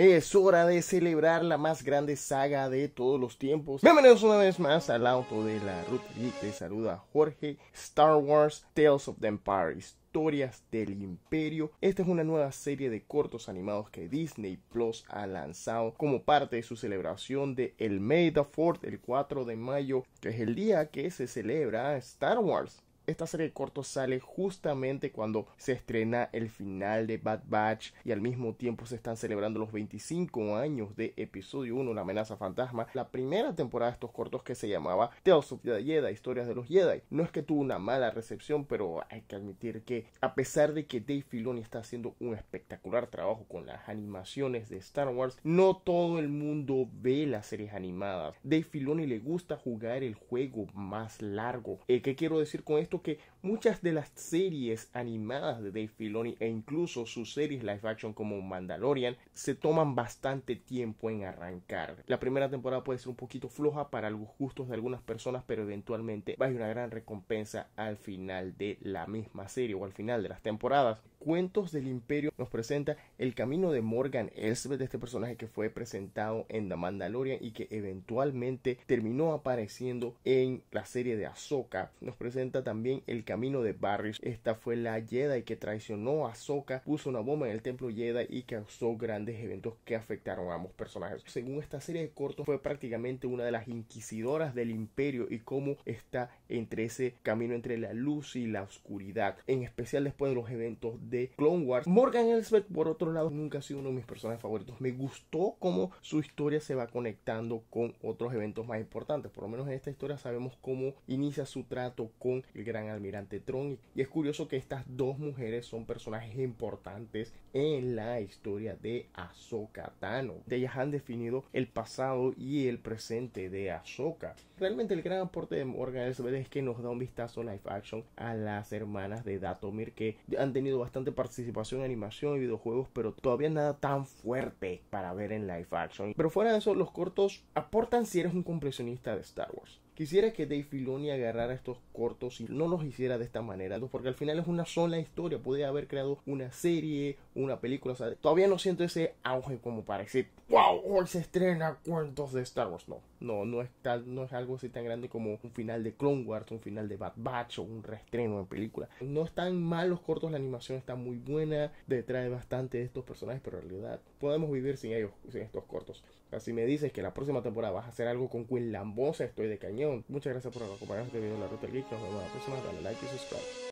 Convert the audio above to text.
Es hora de celebrar la más grande saga de todos los tiempos. Bienvenidos una vez más al auto de la Ruta Y Te saluda Jorge. Star Wars Tales of the Empire. Historias del Imperio. Esta es una nueva serie de cortos animados que Disney Plus ha lanzado como parte de su celebración de El May the Fourth, el 4 de mayo, que es el día que se celebra Star Wars esta serie de cortos sale justamente cuando se estrena el final de Bad Batch y al mismo tiempo se están celebrando los 25 años de episodio 1, La amenaza fantasma, la primera temporada de estos cortos que se llamaba Tales of the Jedi, Historias de los Jedi. No es que tuvo una mala recepción, pero hay que admitir que a pesar de que Dave Filoni está haciendo un espectacular trabajo con las animaciones de Star Wars, no todo el mundo ve las series animadas. Dave Filoni le gusta jugar el juego más largo. Eh, ¿Qué quiero decir con esto? que muchas de las series animadas de Dave Filoni e incluso sus series live action como Mandalorian se toman bastante tiempo en arrancar. La primera temporada puede ser un poquito floja para los gustos de algunas personas, pero eventualmente va a haber una gran recompensa al final de la misma serie o al final de las temporadas. Cuentos del Imperio nos presenta el camino de Morgan Elsbeth, este personaje que fue presentado en The Mandalorian y que eventualmente terminó apareciendo en la serie de Ahsoka. Nos presenta también el camino de Barris. Esta fue la Jedi que traicionó a Soka, puso una bomba en el templo Jedi y causó grandes eventos que afectaron a ambos personajes. Según esta serie de cortos, fue prácticamente una de las inquisidoras del imperio y cómo está entre ese camino entre la luz y la oscuridad, en especial después de los eventos de Clone Wars. Morgan Elsbeth, por otro lado, nunca ha sido uno de mis personajes favoritos. Me gustó cómo su historia se va conectando con otros eventos más importantes. Por lo menos en esta historia sabemos cómo inicia su trato con el gran almirante Tron. Y es curioso que estas dos mujeres son personajes importantes en la historia de Ahsoka Tano. De ellas han definido el pasado y el presente de Ahsoka. Realmente el gran aporte de Morgan Elizabeth es que nos da un vistazo live action a las hermanas de Datomir que han tenido bastante participación en animación y videojuegos, pero todavía nada tan fuerte para ver en live action. Pero fuera de eso, los cortos aportan si eres un compresionista de Star Wars. Quisiera que Dave Filoni agarrara estos cortos y no los hiciera de esta manera, porque al final es una sola historia. Podría haber creado una serie, una película. todavía no siento ese auge como para decir, wow, hoy se estrena cuentos de Star Wars. No, no, no es, tal, no es algo así tan grande como un final de Clone Wars, un final de Bad Batch o un reestreno en película. No están mal los cortos, la animación está muy buena, detrae bastante de estos personajes, pero en realidad podemos vivir sin ellos, sin estos cortos. Así me dices que la próxima temporada vas a hacer algo con Queen Lambosa, estoy de cañón Muchas gracias por acompañarnos en este video de la Ruta Geek. Nos vemos la próxima. Dale like y suscríbete